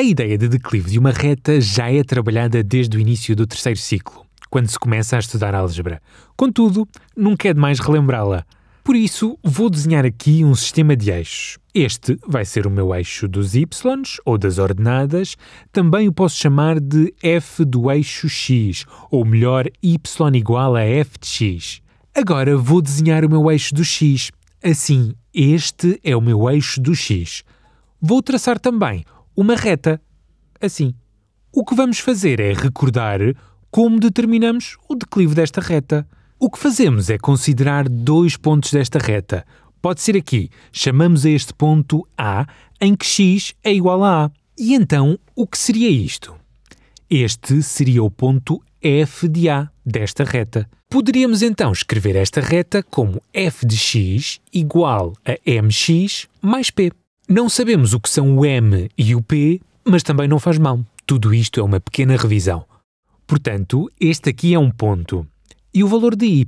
A ideia de declive de uma reta já é trabalhada desde o início do terceiro ciclo, quando se começa a estudar álgebra. Contudo, nunca é demais relembrá-la. Por isso, vou desenhar aqui um sistema de eixos. Este vai ser o meu eixo dos y ou das ordenadas, também o posso chamar de f do eixo x, ou melhor, y igual a f de x. Agora vou desenhar o meu eixo do x. Assim, este é o meu eixo do x. Vou traçar também uma reta. Assim, o que vamos fazer é recordar como determinamos o declive desta reta. O que fazemos é considerar dois pontos desta reta. Pode ser aqui, chamamos a este ponto A, em que x é igual a A. E então, o que seria isto? Este seria o ponto f de A desta reta. Poderíamos então escrever esta reta como f de x igual a mx mais p. Não sabemos o que são o M e o P, mas também não faz mal. Tudo isto é uma pequena revisão. Portanto, este aqui é um ponto. E o valor de y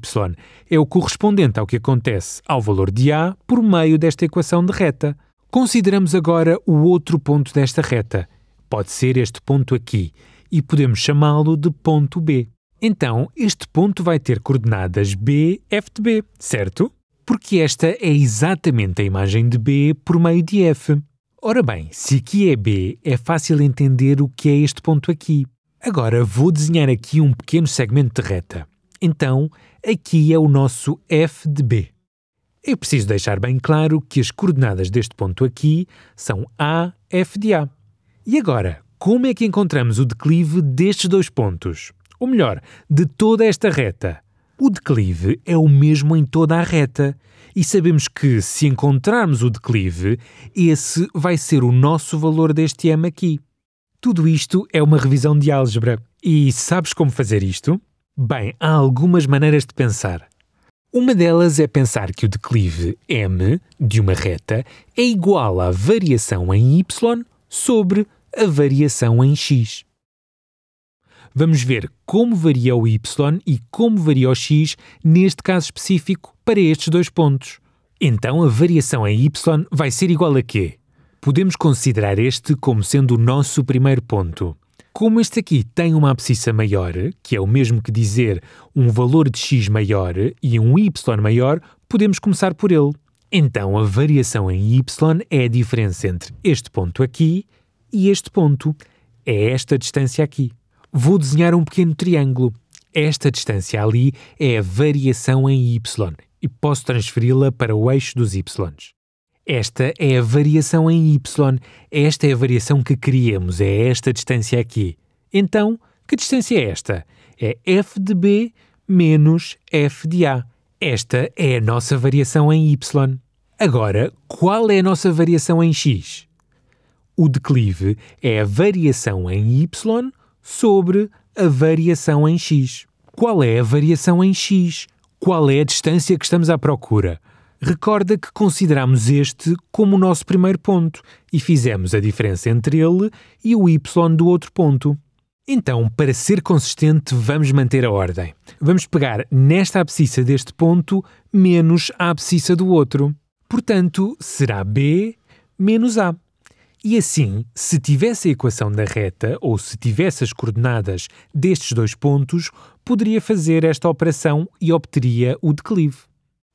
é o correspondente ao que acontece ao valor de a por meio desta equação de reta. Consideramos agora o outro ponto desta reta. Pode ser este ponto aqui, e podemos chamá-lo de ponto B. Então, este ponto vai ter coordenadas B, F de B, certo? porque esta é exatamente a imagem de B por meio de F. Ora bem, se aqui é B, é fácil entender o que é este ponto aqui. Agora vou desenhar aqui um pequeno segmento de reta. Então, aqui é o nosso F de B. Eu preciso deixar bem claro que as coordenadas deste ponto aqui são A, F de A. E agora, como é que encontramos o declive destes dois pontos? Ou melhor, de toda esta reta? O declive é o mesmo em toda a reta e sabemos que, se encontrarmos o declive, esse vai ser o nosso valor deste M aqui. Tudo isto é uma revisão de álgebra. E sabes como fazer isto? Bem, há algumas maneiras de pensar. Uma delas é pensar que o declive m de uma reta é igual à variação em y sobre a variação em x. Vamos ver como varia o y e como varia o x neste caso específico para estes dois pontos. Então a variação em y vai ser igual a quê? Podemos considerar este como sendo o nosso primeiro ponto. Como este aqui tem uma abscissa maior, que é o mesmo que dizer um valor de x maior e um y maior, podemos começar por ele. Então a variação em y é a diferença entre este ponto aqui e este ponto. É esta distância aqui. Vou desenhar um pequeno triângulo. Esta distância ali é a variação em y e posso transferi-la para o eixo dos y. Esta é a variação em y. Esta é a variação que queríamos, é esta distância aqui. Então, que distância é esta? É f de b menos f de a. Esta é a nossa variação em y. Agora, qual é a nossa variação em x? O declive é a variação em y sobre a variação em x. Qual é a variação em x? Qual é a distância que estamos à procura? Recorda que consideramos este como o nosso primeiro ponto e fizemos a diferença entre ele e o y do outro ponto. Então, para ser consistente, vamos manter a ordem. Vamos pegar nesta abscissa deste ponto menos a abscissa do outro. Portanto, será b menos a. E assim, se tivesse a equação da reta, ou se tivesse as coordenadas destes dois pontos, poderia fazer esta operação e obteria o declive.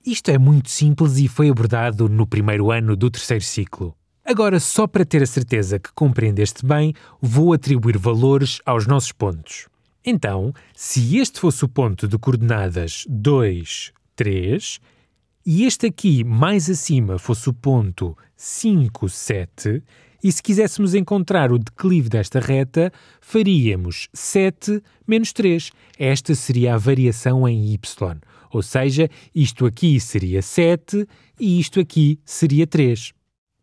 Isto é muito simples e foi abordado no primeiro ano do terceiro ciclo. Agora, só para ter a certeza que compreendeste bem, vou atribuir valores aos nossos pontos. Então, se este fosse o ponto de coordenadas 2, 3, e este aqui mais acima fosse o ponto 5, 7, e se quiséssemos encontrar o declive desta reta, faríamos 7 menos 3. Esta seria a variação em y. Ou seja, isto aqui seria 7 e isto aqui seria 3.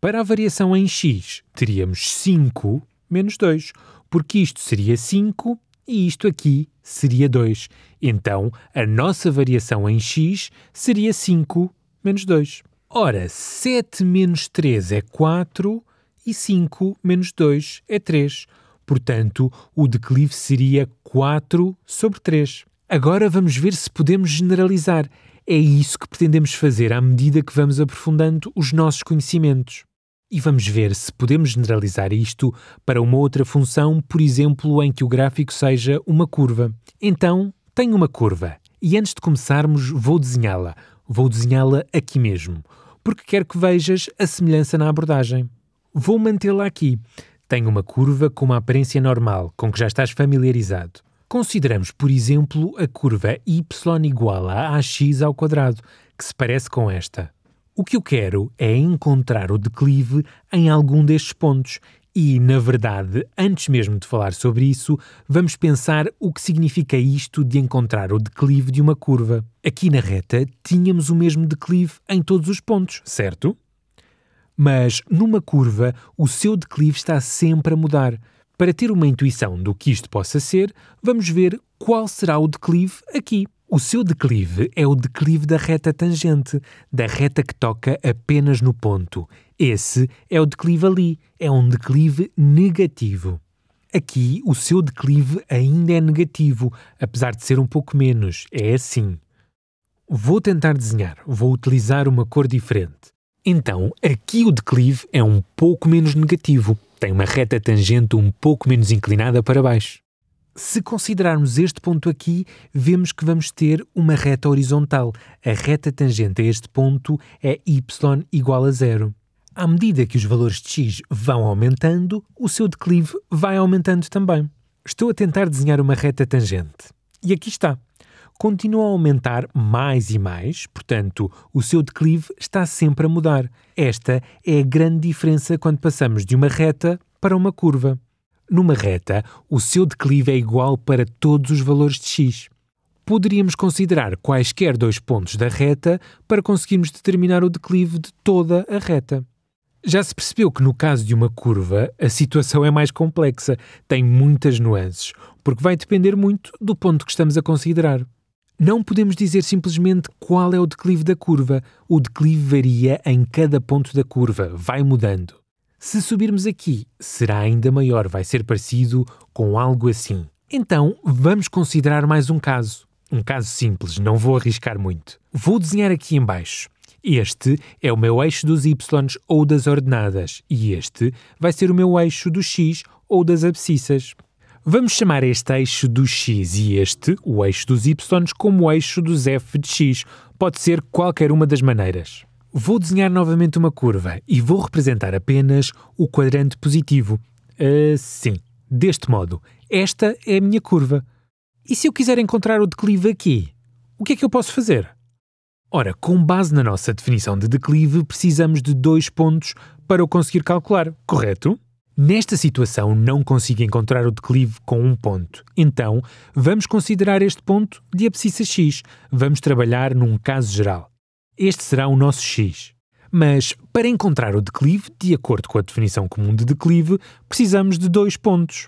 Para a variação em x, teríamos 5 menos 2, porque isto seria 5 e isto aqui seria 2. Então, a nossa variação em x seria 5 menos 2. Ora, 7 menos 3 é 4 e 5 menos 2 é 3. Portanto, o declive seria 4 sobre 3. Agora vamos ver se podemos generalizar. É isso que pretendemos fazer à medida que vamos aprofundando os nossos conhecimentos. E vamos ver se podemos generalizar isto para uma outra função, por exemplo, em que o gráfico seja uma curva. Então, tenho uma curva. E antes de começarmos, vou desenhá-la. Vou desenhá-la aqui mesmo, porque quero que vejas a semelhança na abordagem. Vou mantê-la aqui. Tem uma curva com uma aparência normal, com que já estás familiarizado. Consideramos, por exemplo, a curva y igual a ax ao quadrado, que se parece com esta. O que eu quero é encontrar o declive em algum destes pontos e, na verdade, antes mesmo de falar sobre isso, vamos pensar o que significa isto de encontrar o declive de uma curva. Aqui na reta tínhamos o mesmo declive em todos os pontos, certo? Mas numa curva, o seu declive está sempre a mudar. Para ter uma intuição do que isto possa ser, vamos ver qual será o declive aqui. O seu declive é o declive da reta tangente, da reta que toca apenas no ponto. Esse é o declive ali, é um declive negativo. Aqui o seu declive ainda é negativo, apesar de ser um pouco menos, é assim. Vou tentar desenhar, vou utilizar uma cor diferente. Então, aqui o declive é um pouco menos negativo, tem uma reta tangente um pouco menos inclinada para baixo. Se considerarmos este ponto aqui, vemos que vamos ter uma reta horizontal. A reta tangente a este ponto é y igual a zero. À medida que os valores de x vão aumentando, o seu declive vai aumentando também. Estou a tentar desenhar uma reta tangente. E aqui está continua a aumentar mais e mais, portanto, o seu declive está sempre a mudar. Esta é a grande diferença quando passamos de uma reta para uma curva. Numa reta, o seu declive é igual para todos os valores de x. Poderíamos considerar quaisquer dois pontos da reta para conseguirmos determinar o declive de toda a reta. Já se percebeu que no caso de uma curva, a situação é mais complexa, tem muitas nuances, porque vai depender muito do ponto que estamos a considerar. Não podemos dizer simplesmente qual é o declive da curva. O declive varia em cada ponto da curva, vai mudando. Se subirmos aqui, será ainda maior, vai ser parecido com algo assim. Então, vamos considerar mais um caso. Um caso simples, não vou arriscar muito. Vou desenhar aqui embaixo. Este é o meu eixo dos y ou das ordenadas e este vai ser o meu eixo do x ou das abscissas. Vamos chamar este eixo do x e este, o eixo dos y, como o eixo dos f de x. Pode ser qualquer uma das maneiras. Vou desenhar novamente uma curva e vou representar apenas o quadrante positivo. Assim, deste modo. Esta é a minha curva. E se eu quiser encontrar o declive aqui, o que é que eu posso fazer? Ora, com base na nossa definição de declive, precisamos de dois pontos para o conseguir calcular, correto? Nesta situação, não consigo encontrar o declive com um ponto. Então, vamos considerar este ponto de abscissa x. Vamos trabalhar num caso geral. Este será o nosso x. Mas, para encontrar o declive, de acordo com a definição comum de declive, precisamos de dois pontos.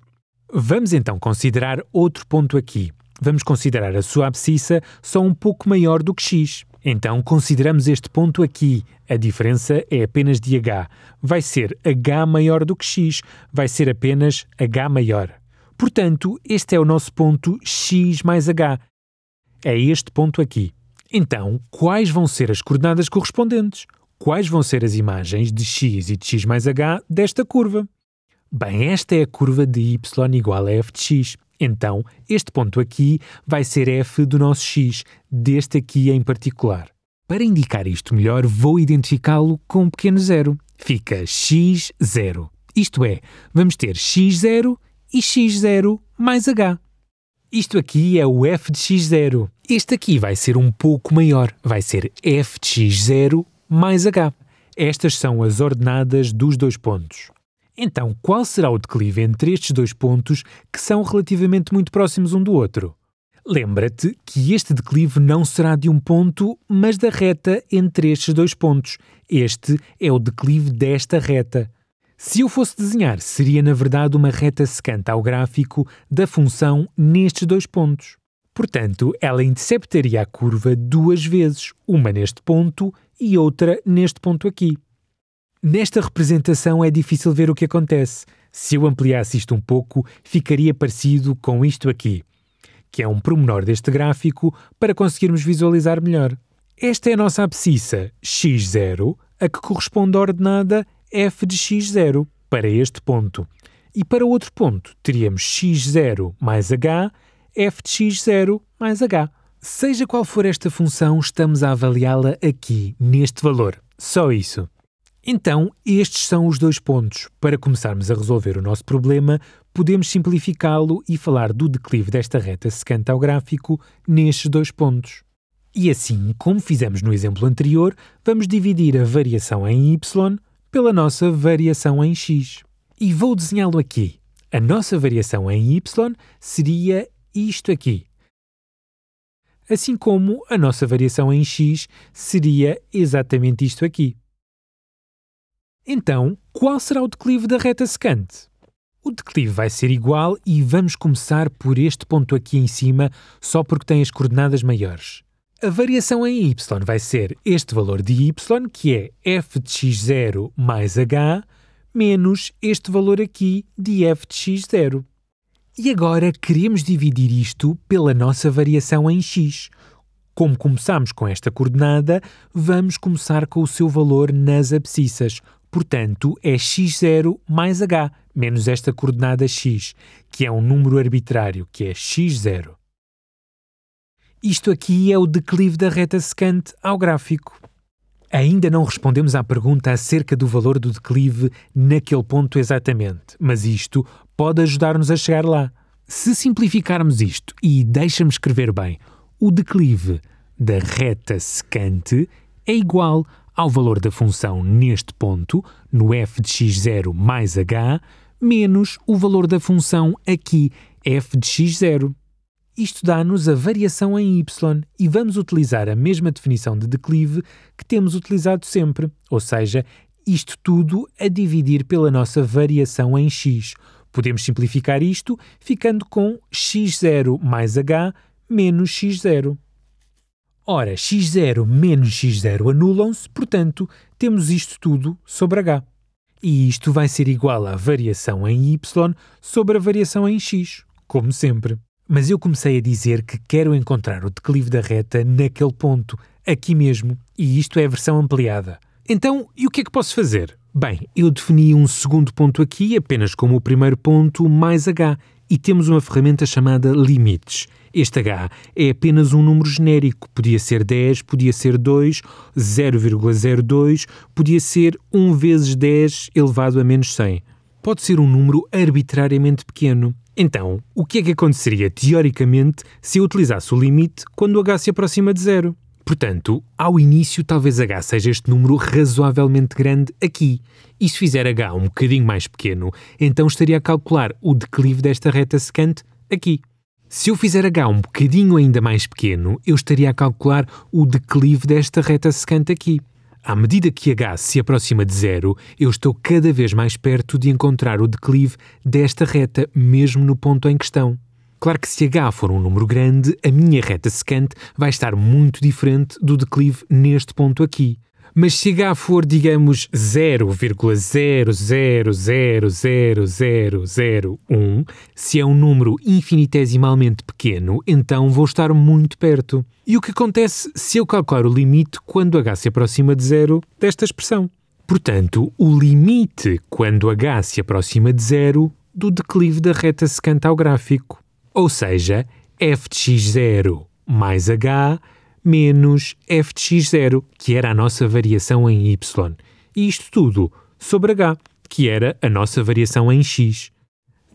Vamos então considerar outro ponto aqui. Vamos considerar a sua abscissa só um pouco maior do que x. Então consideramos este ponto aqui. A diferença é apenas de h. Vai ser h maior do que x, vai ser apenas h maior. Portanto, este é o nosso ponto x mais h. É este ponto aqui. Então, quais vão ser as coordenadas correspondentes? Quais vão ser as imagens de x e de x mais h desta curva? Bem, esta é a curva de y igual a f de x. Então, este ponto aqui vai ser f do nosso x, deste aqui em particular. Para indicar isto melhor, vou identificá-lo com um pequeno zero. Fica x0. Isto é, vamos ter x0 e x0 mais h. Isto aqui é o f de x0. Este aqui vai ser um pouco maior, vai ser f de x0 mais h. Estas são as ordenadas dos dois pontos. Então, qual será o declive entre estes dois pontos que são relativamente muito próximos um do outro? Lembra-te que este declive não será de um ponto, mas da reta entre estes dois pontos. Este é o declive desta reta. Se eu fosse desenhar, seria na verdade uma reta secante ao gráfico da função nestes dois pontos. Portanto, ela interceptaria a curva duas vezes, uma neste ponto e outra neste ponto aqui. Nesta representação é difícil ver o que acontece. Se eu ampliasse isto um pouco, ficaria parecido com isto aqui, que é um promenor deste gráfico para conseguirmos visualizar melhor. Esta é a nossa abscissa x0, a que corresponde a ordenada f de x0 para este ponto. E para outro ponto, teríamos x0 mais h, f de x0 mais h. Seja qual for esta função, estamos a avaliá-la aqui, neste valor. Só isso. Então, estes são os dois pontos. Para começarmos a resolver o nosso problema, podemos simplificá-lo e falar do declive desta reta secante ao gráfico nestes dois pontos. E assim, como fizemos no exemplo anterior, vamos dividir a variação em y pela nossa variação em x. E vou desenhá-lo aqui. A nossa variação em y seria isto aqui. Assim como a nossa variação em x seria exatamente isto aqui. Então, qual será o declive da reta secante? O declive vai ser igual e vamos começar por este ponto aqui em cima, só porque tem as coordenadas maiores. A variação em y vai ser este valor de y, que é f de x0 mais h, menos este valor aqui de f de x0. E agora queremos dividir isto pela nossa variação em x. Como começamos com esta coordenada, vamos começar com o seu valor nas abscissas, Portanto, é x0 mais h, menos esta coordenada x, que é um número arbitrário, que é x0. Isto aqui é o declive da reta secante ao gráfico. Ainda não respondemos à pergunta acerca do valor do declive naquele ponto exatamente, mas isto pode ajudar-nos a chegar lá. Se simplificarmos isto, e deixa-me escrever bem, o declive da reta secante é igual ao valor da função neste ponto, no f de x0 mais h, menos o valor da função aqui, f de x0. Isto dá-nos a variação em y e vamos utilizar a mesma definição de declive que temos utilizado sempre, ou seja, isto tudo a dividir pela nossa variação em x. Podemos simplificar isto ficando com x0 mais h menos x0. Ora, x0 menos x0 anulam-se, portanto, temos isto tudo sobre h. E isto vai ser igual à variação em y sobre a variação em x, como sempre. Mas eu comecei a dizer que quero encontrar o declive da reta naquele ponto, aqui mesmo, e isto é a versão ampliada. Então, e o que é que posso fazer? Bem, eu defini um segundo ponto aqui apenas como o primeiro ponto mais h, e temos uma ferramenta chamada limites. Este H é apenas um número genérico, podia ser 10, podia ser 2, 0,02, podia ser 1 vezes 10 elevado a menos 100. Pode ser um número arbitrariamente pequeno. Então, o que é que aconteceria teoricamente se eu utilizasse o limite quando o h se aproxima de zero? Portanto, ao início, talvez h seja este número razoavelmente grande aqui. E se fizer h um bocadinho mais pequeno, então estaria a calcular o declive desta reta secante aqui. Se eu fizer H um bocadinho ainda mais pequeno, eu estaria a calcular o declive desta reta secante aqui. À medida que H se aproxima de zero, eu estou cada vez mais perto de encontrar o declive desta reta, mesmo no ponto em questão. Claro que se H for um número grande, a minha reta secante vai estar muito diferente do declive neste ponto aqui. Mas se H for, digamos, 0,0000001, se é um número infinitesimalmente pequeno, então vou estar muito perto. E o que acontece se eu calcular o limite quando H se aproxima de zero desta expressão? Portanto, o limite quando H se aproxima de zero do declive da reta secante ao gráfico. Ou seja, f de x0 mais h menos f x0, que era a nossa variação em y, e isto tudo sobre h, que era a nossa variação em x.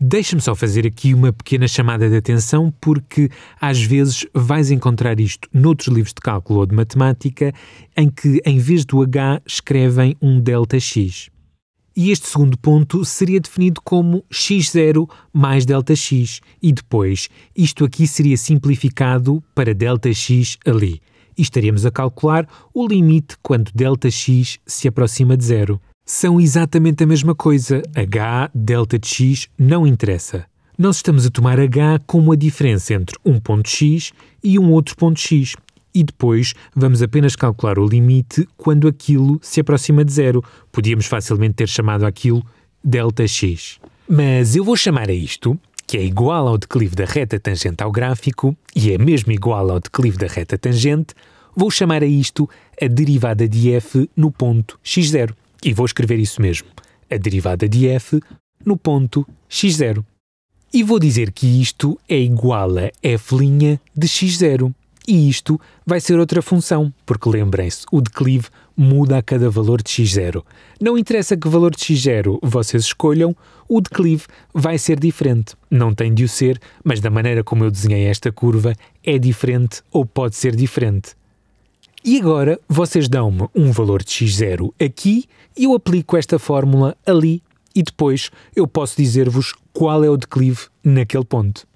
Deixa-me só fazer aqui uma pequena chamada de atenção, porque às vezes vais encontrar isto noutros livros de cálculo ou de matemática, em que em vez do h escrevem um delta x e este segundo ponto seria definido como x0 mais Δx e depois isto aqui seria simplificado para Δx ali e estaríamos a calcular o limite quando Δx se aproxima de zero. São exatamente a mesma coisa, h, Δx não interessa. Nós estamos a tomar h como a diferença entre um ponto x e um outro ponto x e depois vamos apenas calcular o limite quando aquilo se aproxima de zero. Podíamos facilmente ter chamado aquilo delta x Mas eu vou chamar a isto, que é igual ao declive da reta tangente ao gráfico, e é mesmo igual ao declive da reta tangente, vou chamar a isto a derivada de f no ponto x0. E vou escrever isso mesmo, a derivada de f no ponto x0. E vou dizer que isto é igual a f' de x0. E isto vai ser outra função, porque lembrem-se, o declive muda a cada valor de x0. Não interessa que valor de x0 vocês escolham, o declive vai ser diferente. Não tem de o ser, mas da maneira como eu desenhei esta curva, é diferente ou pode ser diferente. E agora vocês dão-me um valor de x0 aqui e eu aplico esta fórmula ali e depois eu posso dizer-vos qual é o declive naquele ponto.